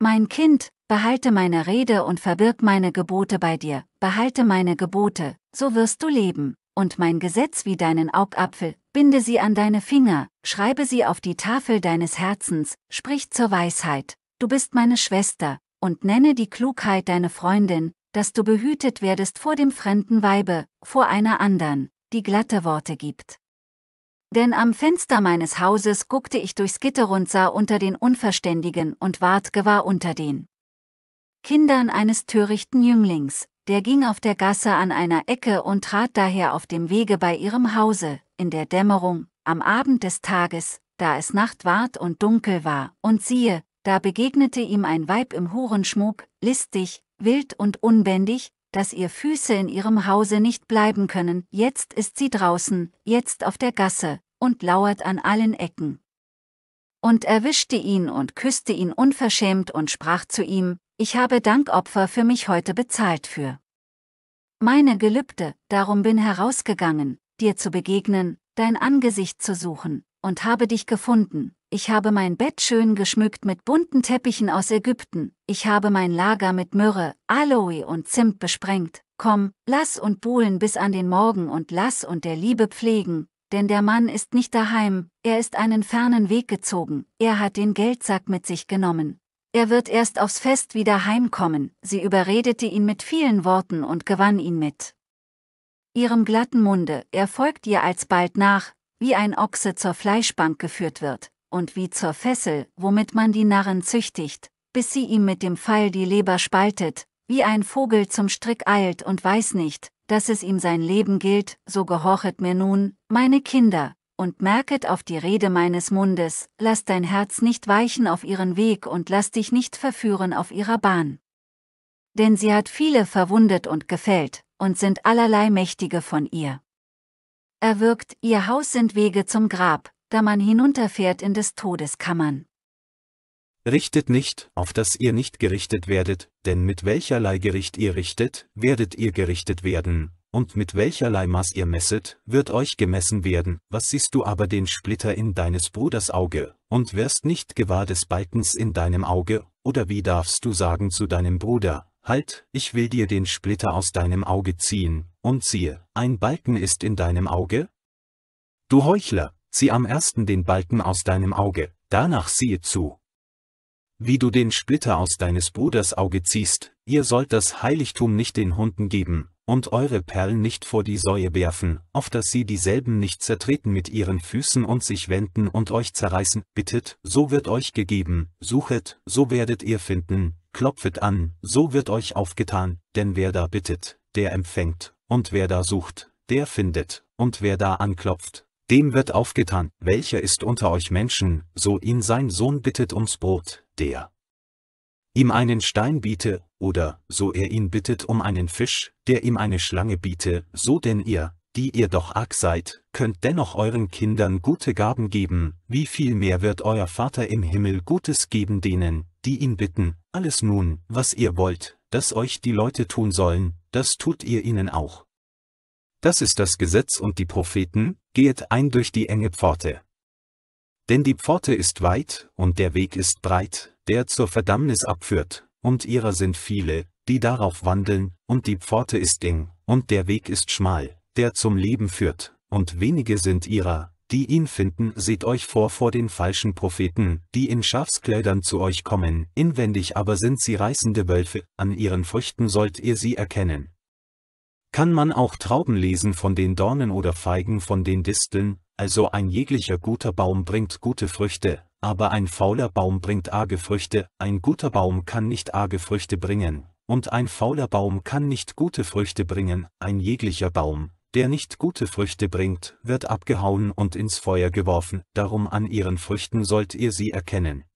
Mein Kind, behalte meine Rede und verbirg meine Gebote bei dir, behalte meine Gebote, so wirst du leben, und mein Gesetz wie deinen Augapfel, binde sie an deine Finger, schreibe sie auf die Tafel deines Herzens, sprich zur Weisheit, du bist meine Schwester, und nenne die Klugheit deine Freundin, dass du behütet werdest vor dem fremden Weibe, vor einer andern, die glatte Worte gibt. Denn am Fenster meines Hauses guckte ich durchs Gitter und sah unter den Unverständigen und ward gewahr unter den Kindern eines törichten Jünglings, der ging auf der Gasse an einer Ecke und trat daher auf dem Wege bei ihrem Hause, in der Dämmerung, am Abend des Tages, da es Nacht ward und dunkel war, und siehe, da begegnete ihm ein Weib im Hurenschmuck, listig, wild und unbändig, dass ihr Füße in ihrem Hause nicht bleiben können, jetzt ist sie draußen, jetzt auf der Gasse, und lauert an allen Ecken. Und erwischte ihn und küsste ihn unverschämt und sprach zu ihm, ich habe Dankopfer für mich heute bezahlt für meine Gelübde, darum bin herausgegangen, dir zu begegnen, dein Angesicht zu suchen, und habe dich gefunden, ich habe mein Bett schön geschmückt mit bunten Teppichen aus Ägypten, ich habe mein Lager mit Myrrhe, Aloe und Zimt besprengt, komm, lass und buhlen bis an den Morgen und lass und der Liebe pflegen, denn der Mann ist nicht daheim, er ist einen fernen Weg gezogen, er hat den Geldsack mit sich genommen. Er wird erst aufs Fest wieder heimkommen, sie überredete ihn mit vielen Worten und gewann ihn mit ihrem glatten Munde, er folgt ihr alsbald nach, wie ein Ochse zur Fleischbank geführt wird, und wie zur Fessel, womit man die Narren züchtigt, bis sie ihm mit dem Pfeil die Leber spaltet, wie ein Vogel zum Strick eilt und weiß nicht, dass es ihm sein Leben gilt, so gehorchet mir nun, meine Kinder, und merket auf die Rede meines Mundes, lass dein Herz nicht weichen auf ihren Weg und lass dich nicht verführen auf ihrer Bahn. Denn sie hat viele verwundet und gefällt, und sind allerlei Mächtige von ihr. Erwirkt, ihr Haus sind Wege zum Grab, da man hinunterfährt in des Todes Kammern. Richtet nicht, auf dass ihr nicht gerichtet werdet, denn mit welcherlei Gericht ihr richtet, werdet ihr gerichtet werden, und mit welcherlei Maß ihr messet, wird euch gemessen werden. Was siehst du aber den Splitter in deines Bruders Auge, und wirst nicht gewahr des Balkens in deinem Auge, oder wie darfst du sagen zu deinem Bruder, halt, ich will dir den Splitter aus deinem Auge ziehen, und siehe, ein Balken ist in deinem Auge? Du Heuchler, zieh am ersten den Balken aus deinem Auge, danach siehe zu. Wie du den Splitter aus deines Bruders Auge ziehst, ihr sollt das Heiligtum nicht den Hunden geben, und eure Perlen nicht vor die Säue werfen, auf dass sie dieselben nicht zertreten mit ihren Füßen und sich wenden und euch zerreißen, bittet, so wird euch gegeben, suchet, so werdet ihr finden, klopfet an, so wird euch aufgetan, denn wer da bittet, der empfängt, und wer da sucht, der findet, und wer da anklopft, dem wird aufgetan, welcher ist unter euch Menschen, so ihn sein Sohn bittet ums Brot, der ihm einen Stein biete, oder, so er ihn bittet um einen Fisch, der ihm eine Schlange biete, so denn ihr, die ihr doch arg seid, könnt dennoch euren Kindern gute Gaben geben, wie viel mehr wird euer Vater im Himmel Gutes geben denen, die ihn bitten, alles nun, was ihr wollt, dass euch die Leute tun sollen, das tut ihr ihnen auch das ist das Gesetz und die Propheten, gehet ein durch die enge Pforte. Denn die Pforte ist weit, und der Weg ist breit, der zur Verdammnis abführt, und ihrer sind viele, die darauf wandeln, und die Pforte ist eng, und der Weg ist schmal, der zum Leben führt, und wenige sind ihrer, die ihn finden, seht euch vor vor den falschen Propheten, die in Schafskleidern zu euch kommen, inwendig aber sind sie reißende Wölfe, an ihren Früchten sollt ihr sie erkennen kann man auch Trauben lesen von den Dornen oder Feigen von den Disteln, also ein jeglicher guter Baum bringt gute Früchte, aber ein fauler Baum bringt arge Früchte, ein guter Baum kann nicht arge Früchte bringen, und ein fauler Baum kann nicht gute Früchte bringen, ein jeglicher Baum, der nicht gute Früchte bringt, wird abgehauen und ins Feuer geworfen, darum an ihren Früchten sollt ihr sie erkennen.